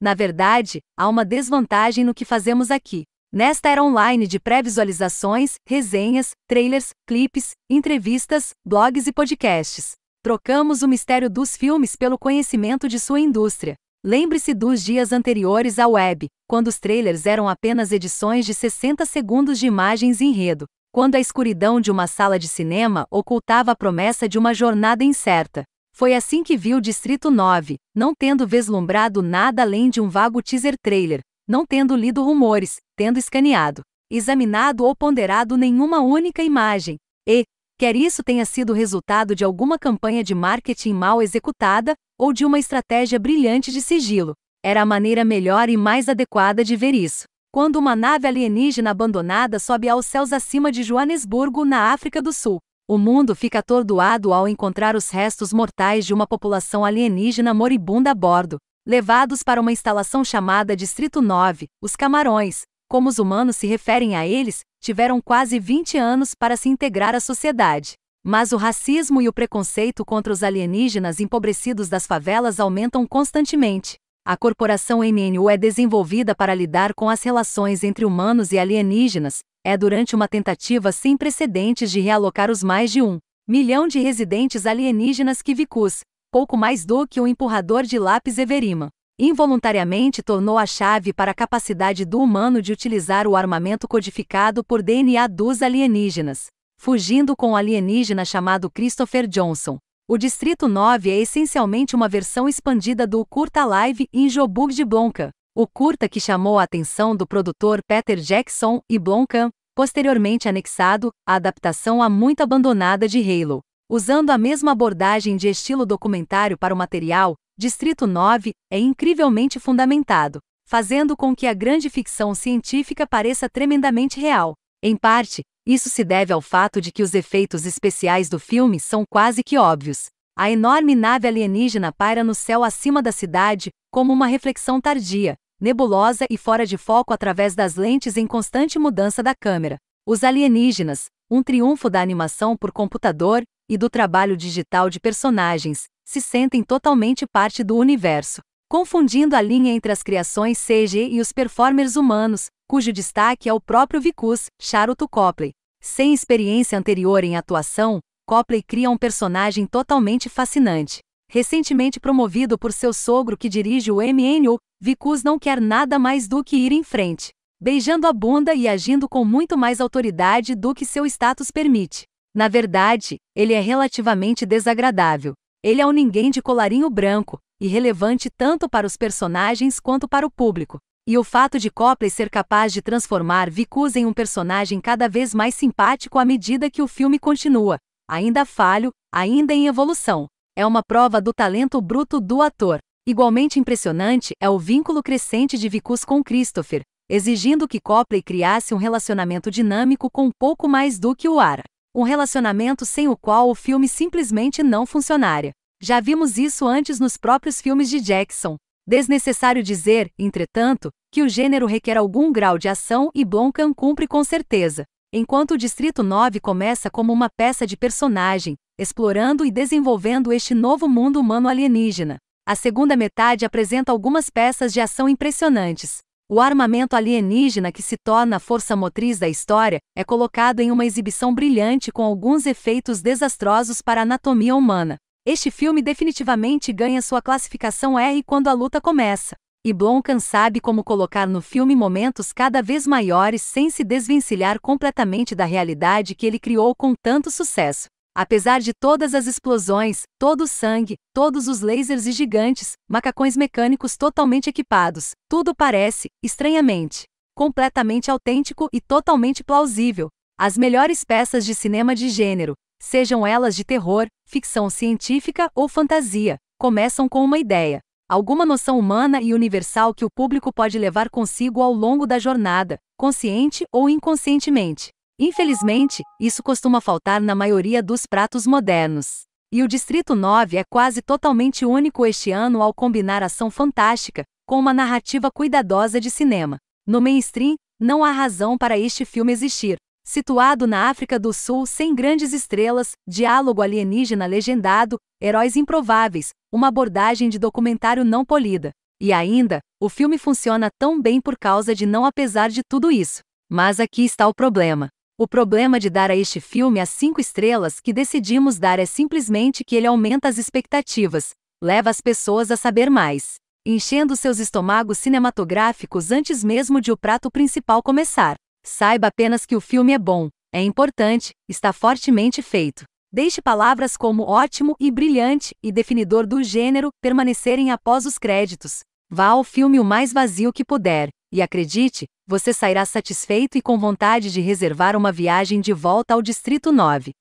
Na verdade, há uma desvantagem no que fazemos aqui. Nesta era online de pré-visualizações, resenhas, trailers, clipes, entrevistas, blogs e podcasts. Trocamos o mistério dos filmes pelo conhecimento de sua indústria. Lembre-se dos dias anteriores à web, quando os trailers eram apenas edições de 60 segundos de imagens e enredo, quando a escuridão de uma sala de cinema ocultava a promessa de uma jornada incerta. Foi assim que viu Distrito 9, não tendo vislumbrado nada além de um vago teaser trailer, não tendo lido rumores, tendo escaneado, examinado ou ponderado nenhuma única imagem. E, quer isso tenha sido resultado de alguma campanha de marketing mal executada ou de uma estratégia brilhante de sigilo, era a maneira melhor e mais adequada de ver isso. Quando uma nave alienígena abandonada sobe aos céus acima de Joanesburgo, na África do Sul, o mundo fica atordoado ao encontrar os restos mortais de uma população alienígena moribunda a bordo, levados para uma instalação chamada Distrito 9. Os camarões, como os humanos se referem a eles, tiveram quase 20 anos para se integrar à sociedade. Mas o racismo e o preconceito contra os alienígenas empobrecidos das favelas aumentam constantemente. A corporação MNU é desenvolvida para lidar com as relações entre humanos e alienígenas, é durante uma tentativa sem precedentes de realocar os mais de um milhão de residentes alienígenas Vicus, pouco mais do que um empurrador de lápis Everima involuntariamente tornou a chave para a capacidade do humano de utilizar o armamento codificado por DNA dos alienígenas, fugindo com o um alienígena chamado Christopher Johnson. O Distrito 9 é essencialmente uma versão expandida do curta live em Jobug de Blonka, o curta que chamou a atenção do produtor Peter Jackson e Blonka, posteriormente anexado, a adaptação há muito abandonada de Halo. Usando a mesma abordagem de estilo documentário para o material, Distrito 9 é incrivelmente fundamentado, fazendo com que a grande ficção científica pareça tremendamente real. Em parte, isso se deve ao fato de que os efeitos especiais do filme são quase que óbvios. A enorme nave alienígena paira no céu acima da cidade, como uma reflexão tardia, nebulosa e fora de foco através das lentes em constante mudança da câmera. Os alienígenas, um triunfo da animação por computador e do trabalho digital de personagens, se sentem totalmente parte do universo, confundindo a linha entre as criações CG e os performers humanos, cujo destaque é o próprio Vicus, Charuto Copley. Sem experiência anterior em atuação, Copley cria um personagem totalmente fascinante recentemente promovido por seu sogro que dirige o MNU, Vicus não quer nada mais do que ir em frente, beijando a bunda e agindo com muito mais autoridade do que seu status permite. Na verdade, ele é relativamente desagradável. Ele é um ninguém de colarinho branco, irrelevante tanto para os personagens quanto para o público. E o fato de Copley ser capaz de transformar Vicus em um personagem cada vez mais simpático à medida que o filme continua, ainda falho, ainda em evolução é uma prova do talento bruto do ator. Igualmente impressionante é o vínculo crescente de Vicus com Christopher, exigindo que Copley criasse um relacionamento dinâmico com pouco mais do que o ar. Um relacionamento sem o qual o filme simplesmente não funcionaria. Já vimos isso antes nos próprios filmes de Jackson. Desnecessário dizer, entretanto, que o gênero requer algum grau de ação e Blomkamp cumpre com certeza. Enquanto o Distrito 9 começa como uma peça de personagem, explorando e desenvolvendo este novo mundo humano alienígena. A segunda metade apresenta algumas peças de ação impressionantes. O armamento alienígena que se torna a força motriz da história é colocado em uma exibição brilhante com alguns efeitos desastrosos para a anatomia humana. Este filme definitivamente ganha sua classificação R quando a luta começa. E Blomkamp sabe como colocar no filme momentos cada vez maiores sem se desvencilhar completamente da realidade que ele criou com tanto sucesso. Apesar de todas as explosões, todo o sangue, todos os lasers e gigantes, macacões mecânicos totalmente equipados, tudo parece, estranhamente, completamente autêntico e totalmente plausível. As melhores peças de cinema de gênero, sejam elas de terror, ficção científica ou fantasia, começam com uma ideia, alguma noção humana e universal que o público pode levar consigo ao longo da jornada, consciente ou inconscientemente. Infelizmente, isso costuma faltar na maioria dos pratos modernos. E o Distrito 9 é quase totalmente único este ano ao combinar ação fantástica com uma narrativa cuidadosa de cinema. No mainstream, não há razão para este filme existir. Situado na África do Sul, sem grandes estrelas, diálogo alienígena legendado, heróis improváveis, uma abordagem de documentário não polida. E ainda, o filme funciona tão bem por causa de não apesar de tudo isso. Mas aqui está o problema. O problema de dar a este filme as cinco estrelas que decidimos dar é simplesmente que ele aumenta as expectativas, leva as pessoas a saber mais, enchendo seus estomagos cinematográficos antes mesmo de o prato principal começar. Saiba apenas que o filme é bom, é importante, está fortemente feito. Deixe palavras como ótimo e brilhante e definidor do gênero permanecerem após os créditos. Vá ao filme o mais vazio que puder. E acredite, você sairá satisfeito e com vontade de reservar uma viagem de volta ao Distrito 9.